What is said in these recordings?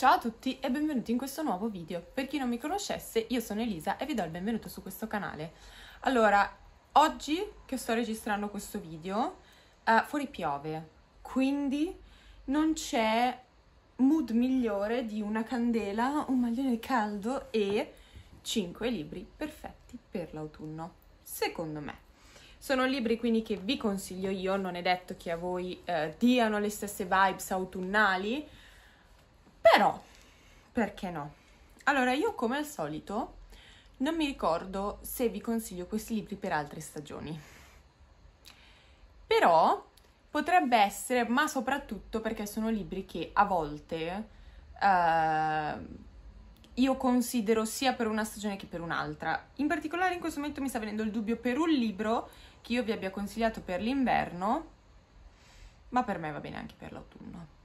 Ciao a tutti e benvenuti in questo nuovo video. Per chi non mi conoscesse, io sono Elisa e vi do il benvenuto su questo canale. Allora, oggi che sto registrando questo video, uh, fuori piove, quindi non c'è mood migliore di una candela, un maglione caldo e 5 libri perfetti per l'autunno, secondo me. Sono libri quindi che vi consiglio io, non è detto che a voi eh, diano le stesse vibes autunnali, però, perché no? Allora, io come al solito non mi ricordo se vi consiglio questi libri per altre stagioni. Però potrebbe essere, ma soprattutto perché sono libri che a volte uh, io considero sia per una stagione che per un'altra. In particolare in questo momento mi sta venendo il dubbio per un libro che io vi abbia consigliato per l'inverno, ma per me va bene anche per l'autunno.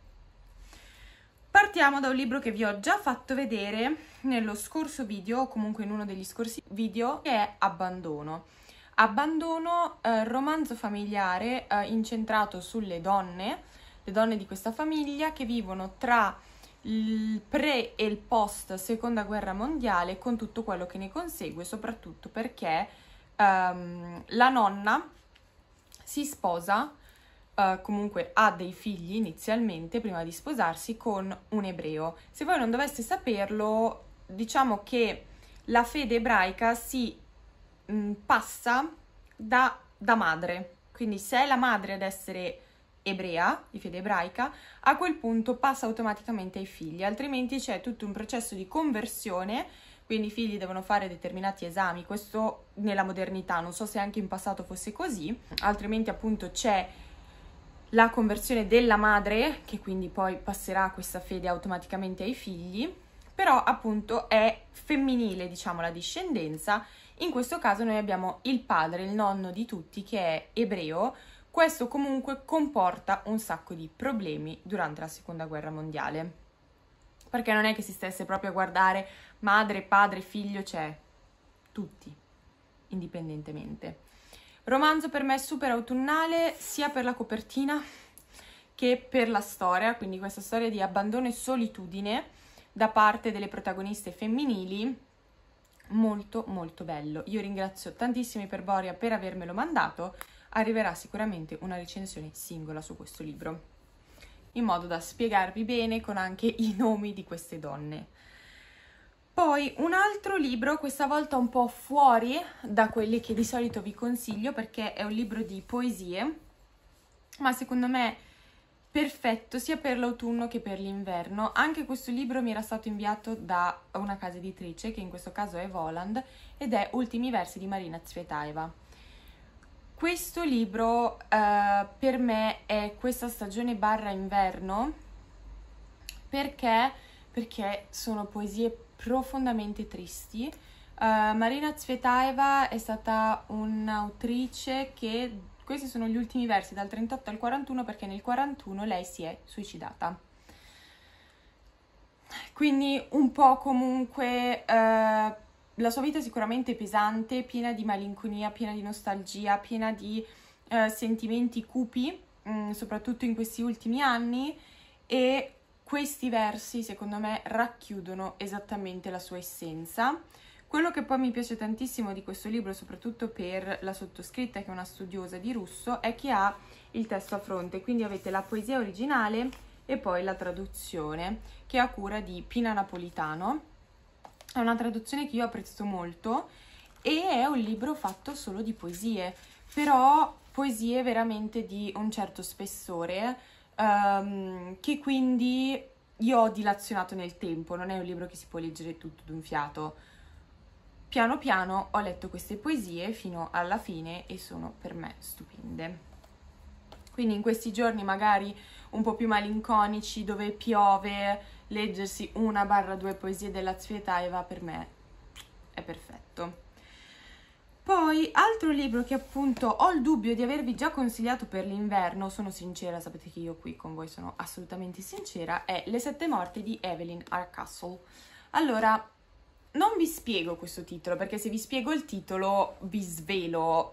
Partiamo da un libro che vi ho già fatto vedere nello scorso video, o comunque in uno degli scorsi video, che è Abbandono. Abbandono, eh, romanzo familiare eh, incentrato sulle donne, le donne di questa famiglia che vivono tra il pre e il post seconda guerra mondiale con tutto quello che ne consegue, soprattutto perché ehm, la nonna si sposa Uh, comunque ha dei figli inizialmente prima di sposarsi con un ebreo. Se voi non doveste saperlo, diciamo che la fede ebraica si mh, mm, passa da, da, madre, quindi se è la madre ad essere ebrea, di fede ebraica, a quel punto passa automaticamente ai figli, altrimenti c'è tutto un processo di conversione, quindi i figli devono fare determinati esami, questo nella modernità, non so se anche in passato fosse così, altrimenti appunto c'è la conversione della madre, che quindi poi passerà questa fede automaticamente ai figli, però appunto è femminile, diciamo, la discendenza. In questo caso noi abbiamo il padre, il nonno di tutti, che è ebreo. Questo comunque comporta un sacco di problemi durante la Seconda Guerra Mondiale. Perché non è che si stesse proprio a guardare madre, padre, figlio, c'è cioè tutti, indipendentemente. Romanzo per me super autunnale sia per la copertina che per la storia, quindi questa storia di abbandono e solitudine da parte delle protagoniste femminili, molto molto bello. Io ringrazio tantissimi per Boria per avermelo mandato, arriverà sicuramente una recensione singola su questo libro, in modo da spiegarvi bene con anche i nomi di queste donne. Poi un altro libro, questa volta un po' fuori da quelli che di solito vi consiglio perché è un libro di poesie, ma secondo me perfetto sia per l'autunno che per l'inverno. Anche questo libro mi era stato inviato da una casa editrice, che in questo caso è Voland, ed è Ultimi versi di Marina Tsvetaeva. Questo libro eh, per me è questa stagione barra inverno perché, perché sono poesie perfette profondamente tristi. Uh, Marina Tsvetaeva è stata un'autrice che, questi sono gli ultimi versi, dal 38 al 41, perché nel 41 lei si è suicidata. Quindi un po' comunque uh, la sua vita è sicuramente pesante, piena di malinconia, piena di nostalgia, piena di uh, sentimenti cupi, mh, mm, soprattutto in questi ultimi anni e questi versi, secondo me, racchiudono esattamente la sua essenza. Quello che poi mi piace tantissimo di questo libro, soprattutto per la sottoscritta che è una studiosa di russo, è che ha il testo a fronte, quindi avete la poesia originale e poi la traduzione che è a cura di Pina Napolitano. È una traduzione che io ho apprezzato molto e è un libro fatto solo di poesie, però poesie veramente di un certo spessore, um, che quindi io ho dilazionato nel tempo, non è un libro che si può leggere tutto d'un fiato. Piano piano ho letto queste poesie fino alla fine e sono per me stupende. Quindi in questi giorni magari un po' più malinconici, dove piove, leggersi una barra due poesie della Tsvetaeva per me è perfetto. Poi, altro libro che appunto ho il dubbio di avervi già consigliato per l'inverno, sono sincera, sapete che io qui con voi sono assolutamente sincera, è Le sette morti di Evelyn R. Castle. Allora, non vi spiego questo titolo, perché se vi spiego il titolo vi svelo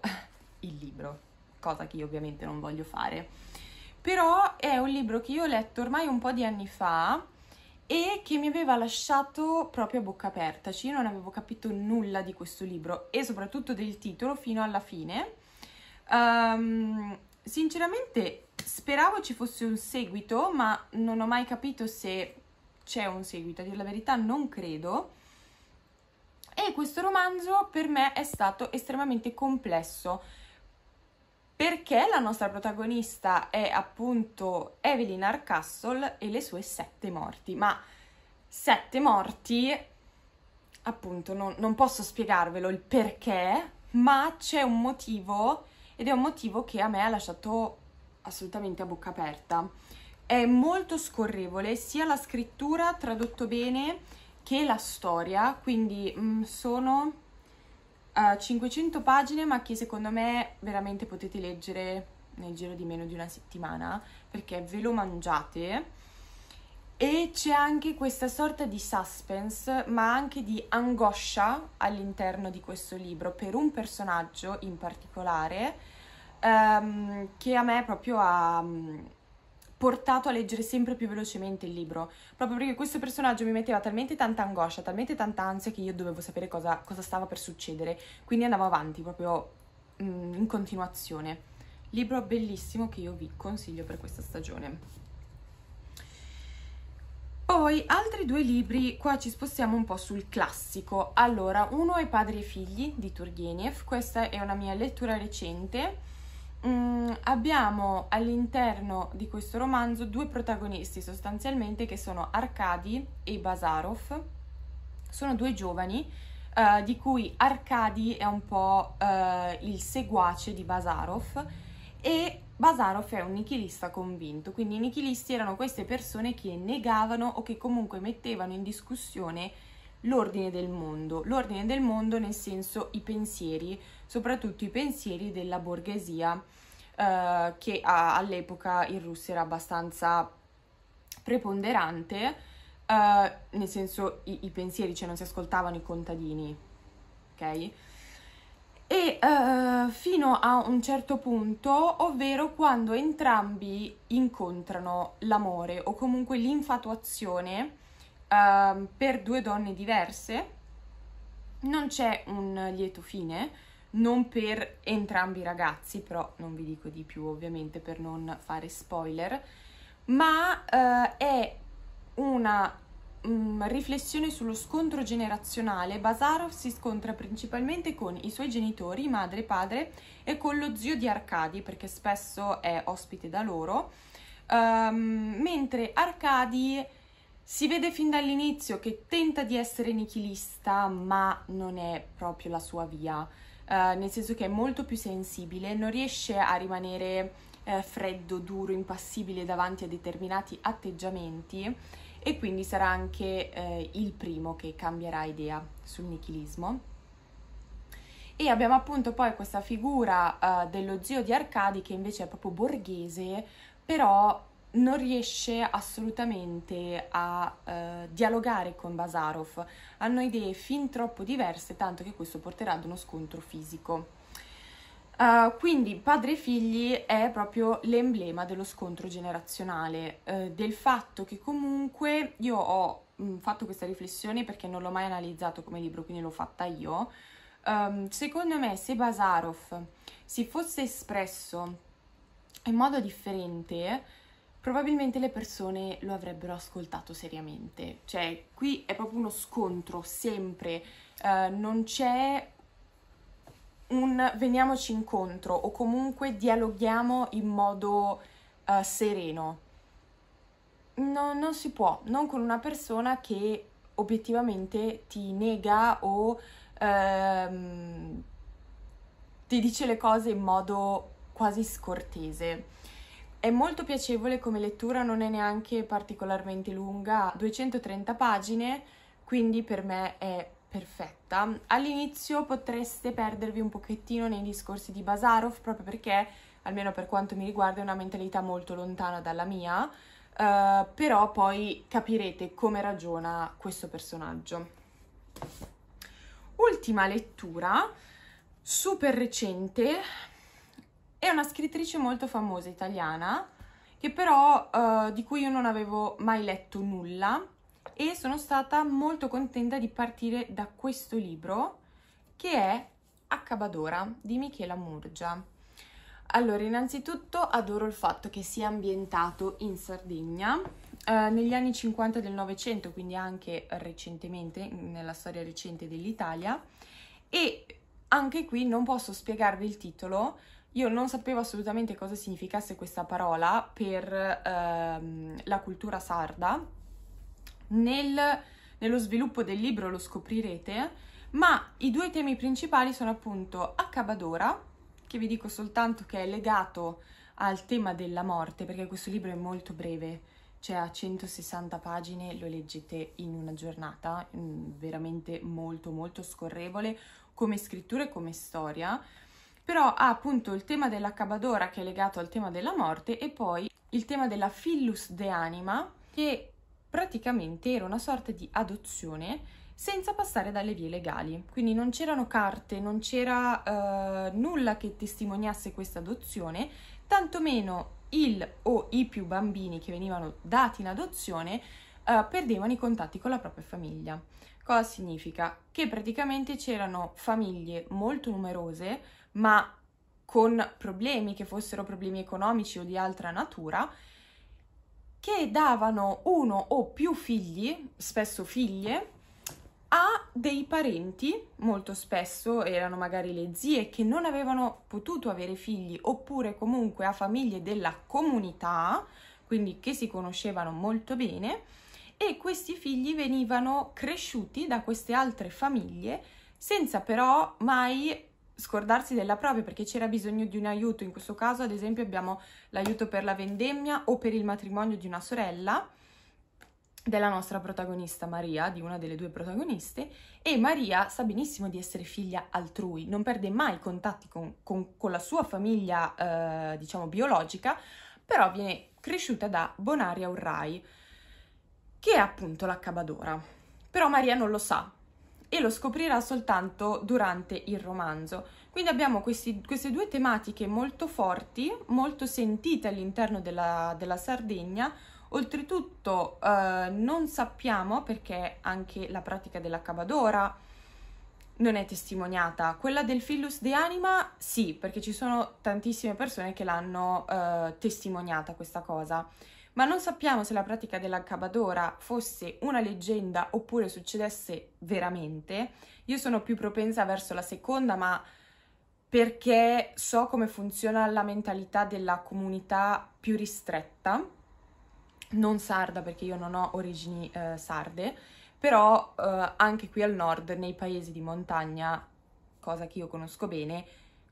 il libro, cosa che io ovviamente non voglio fare. Però è un libro che io ho letto ormai un po' di anni fa, e che mi aveva lasciato proprio a bocca aperta, cioè io non avevo capito nulla di questo libro e soprattutto del titolo fino alla fine. Um, sinceramente speravo ci fosse un seguito, ma non ho mai capito se c'è un seguito, a dire la verità non credo. E questo romanzo per me è stato estremamente complesso perché la nostra protagonista è appunto Evelyn Arcastle e le sue sette morti, ma sette morti, appunto, non, non posso spiegarvelo il perché, ma c'è un motivo ed è un motivo che a me ha lasciato assolutamente a bocca aperta. È molto scorrevole sia la scrittura tradotto bene che la storia, quindi mh, mm, sono 500 eh, pagine ma che secondo me veramente potete leggere nel giro di meno di una settimana perché ve lo mangiate e c'è anche questa sorta di suspense ma anche di angoscia all'interno di questo libro per un personaggio in particolare um, che a me proprio ha mm, portato a leggere sempre più velocemente il libro, proprio perché questo personaggio mi metteva talmente tanta angoscia, talmente tanta ansia che io dovevo sapere cosa, cosa stava per succedere, quindi andavo avanti proprio mh, mm, in continuazione. Libro bellissimo che io vi consiglio per questa stagione. Poi altri due libri, qua ci spostiamo un po' sul classico. Allora, uno è Padri e figli di Turgenev, questa è una mia lettura recente Mm, abbiamo all'interno di questo romanzo due protagonisti sostanzialmente che sono Arkadi e Basarov. Sono due giovani uh, di cui Arkadi è un po' uh, il seguace di Basarov e Basarov è un nichilista convinto, quindi i nichilisti erano queste persone che negavano o che comunque mettevano in discussione l'ordine del mondo, l'ordine del mondo nel senso i pensieri, soprattutto i pensieri della borghesia eh, che a, all'epoca in Russia era abbastanza preponderante, eh, nel senso i, i, pensieri, cioè non si ascoltavano i contadini, ok? e uh, fino a un certo punto, ovvero quando entrambi incontrano l'amore o comunque l'infatuazione uh, per due donne diverse, non c'è un lieto fine, non per entrambi i ragazzi, però non vi dico di più ovviamente per non fare spoiler, ma eh, è una mh, mm, riflessione sullo scontro generazionale. Basarov si scontra principalmente con i suoi genitori, madre e padre, e con lo zio di Arcadi, perché spesso è ospite da loro, um, mentre Arcadi... Si vede fin dall'inizio che tenta di essere nichilista, ma non è proprio la sua via. Eh, nel senso che è molto più sensibile, non riesce a rimanere eh, freddo, duro, impassibile davanti a determinati atteggiamenti e quindi sarà anche eh, il primo che cambierà idea sul nichilismo. E abbiamo appunto poi questa figura eh, dello zio di Arcadi che invece è proprio borghese, però non riesce assolutamente a eh, dialogare con Basarov, hanno idee fin troppo diverse, tanto che questo porterà ad uno scontro fisico. Uh, quindi padre e figli è proprio l'emblema dello scontro generazionale, eh, del fatto che comunque io ho mh, mm, fatto questa riflessione perché non l'ho mai analizzato come libro, quindi l'ho fatta io. Um, secondo me se Basarov si fosse espresso in modo differente, probabilmente le persone lo avrebbero ascoltato seriamente. Cioè, qui è proprio uno scontro, sempre. Eh, non c'è un veniamoci incontro o comunque dialoghiamo in modo eh, sereno. No, non si può, non con una persona che obiettivamente ti nega o ehm, ti dice le cose in modo quasi scortese. È molto piacevole come lettura, non è neanche particolarmente lunga, 230 pagine, quindi per me è perfetta. All'inizio potreste perdervi un pochettino nei discorsi di Basarov, proprio perché, almeno per quanto mi riguarda, è una mentalità molto lontana dalla mia, eh, però poi capirete come ragiona questo personaggio. Ultima lettura, super recente, è una scrittrice molto famosa italiana che però eh, di cui io non avevo mai letto nulla e sono stata molto contenta di partire da questo libro che è Accabadora di Michela Murgia. Allora, innanzitutto adoro il fatto che sia ambientato in Sardegna eh, negli anni 50 del Novecento, quindi anche recentemente, nella storia recente dell'Italia, e anche qui non posso spiegarvi il titolo io non sapevo assolutamente cosa significasse questa parola per ehm, la cultura sarda. Nel, nello sviluppo del libro lo scoprirete, ma i due temi principali sono appunto Accabadora, che vi dico soltanto che è legato al tema della morte, perché questo libro è molto breve, cioè a 160 pagine, lo leggete in una giornata, mm, veramente molto molto scorrevole come scrittura e come storia però ha appunto il tema dell'accabadora che è legato al tema della morte e poi il tema della fillus de anima che praticamente era una sorta di adozione senza passare dalle vie legali. Quindi non c'erano carte, non c'era eh, nulla che testimoniasse questa adozione, tantomeno il o i più bambini che venivano dati in adozione eh, perdevano i contatti con la propria famiglia. Cosa significa? Che praticamente c'erano famiglie molto numerose, ma con problemi che fossero problemi economici o di altra natura, che davano uno o più figli, spesso figlie, a dei parenti, molto spesso erano magari le zie che non avevano potuto avere figli, oppure comunque a famiglie della comunità, quindi che si conoscevano molto bene, e questi figli venivano cresciuti da queste altre famiglie senza però mai scordarsi della propria perché c'era bisogno di un aiuto. In questo caso, ad esempio, abbiamo l'aiuto per la vendemmia o per il matrimonio di una sorella della nostra protagonista Maria, di una delle due protagoniste, e Maria sa benissimo di essere figlia altrui, non perde mai contatti con, con, con la sua famiglia, eh, diciamo, biologica, però viene cresciuta da Bonaria Urrai che è appunto l'accabadora. Però Maria non lo sa e lo scoprirà soltanto durante il romanzo. Quindi abbiamo questi, queste due tematiche molto forti, molto sentite all'interno della, della Sardegna, Oltretutto eh, non sappiamo perché anche la pratica della non è testimoniata. Quella del fillus de anima sì, perché ci sono tantissime persone che l'hanno eh, testimoniata questa cosa ma non sappiamo se la pratica dell'accabadora fosse una leggenda oppure succedesse veramente. Io sono più propensa verso la seconda, ma perché so come funziona la mentalità della comunità più ristretta, non sarda perché io non ho origini eh, sarde, però eh, anche qui al nord, nei paesi di montagna, cosa che io conosco bene,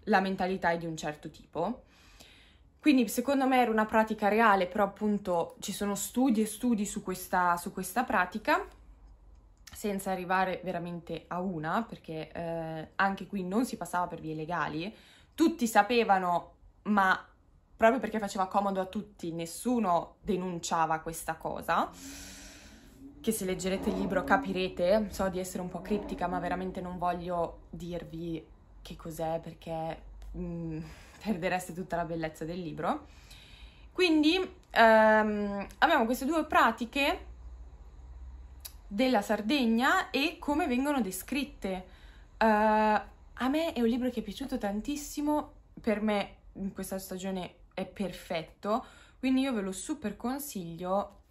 la mentalità è di un certo tipo quindi secondo me era una pratica reale, però appunto ci sono studi e studi su questa, su questa pratica, senza arrivare veramente a una, perché eh, anche qui non si passava per vie legali, tutti sapevano, ma proprio perché faceva comodo a tutti, nessuno denunciava questa cosa, che se leggerete il libro capirete, so di essere un po' criptica, ma veramente non voglio dirvi che cos'è perché... Mm, perdereste tutta la bellezza del libro. Quindi ehm, abbiamo queste due pratiche della Sardegna e come vengono descritte. Uh, a me è un libro che è piaciuto tantissimo, per me in questa stagione è perfetto, quindi io ve lo super consiglio,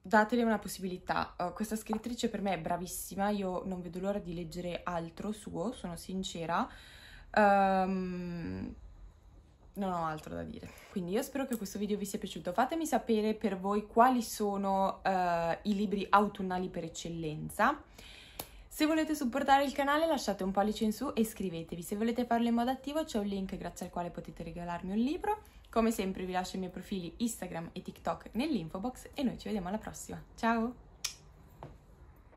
datele una possibilità. Uh, questa scrittrice per me è bravissima, io non vedo l'ora di leggere altro suo, sono sincera. Um, non ho altro da dire. Quindi io spero che questo video vi sia piaciuto. Fatemi sapere per voi quali sono uh, i libri autunnali per eccellenza. Se volete supportare il canale lasciate un pollice in su e iscrivetevi. Se volete farlo in modo attivo c'è un link grazie al quale potete regalarmi un libro. Come sempre vi lascio i miei profili Instagram e TikTok nell'info box e noi ci vediamo alla prossima. Ciao!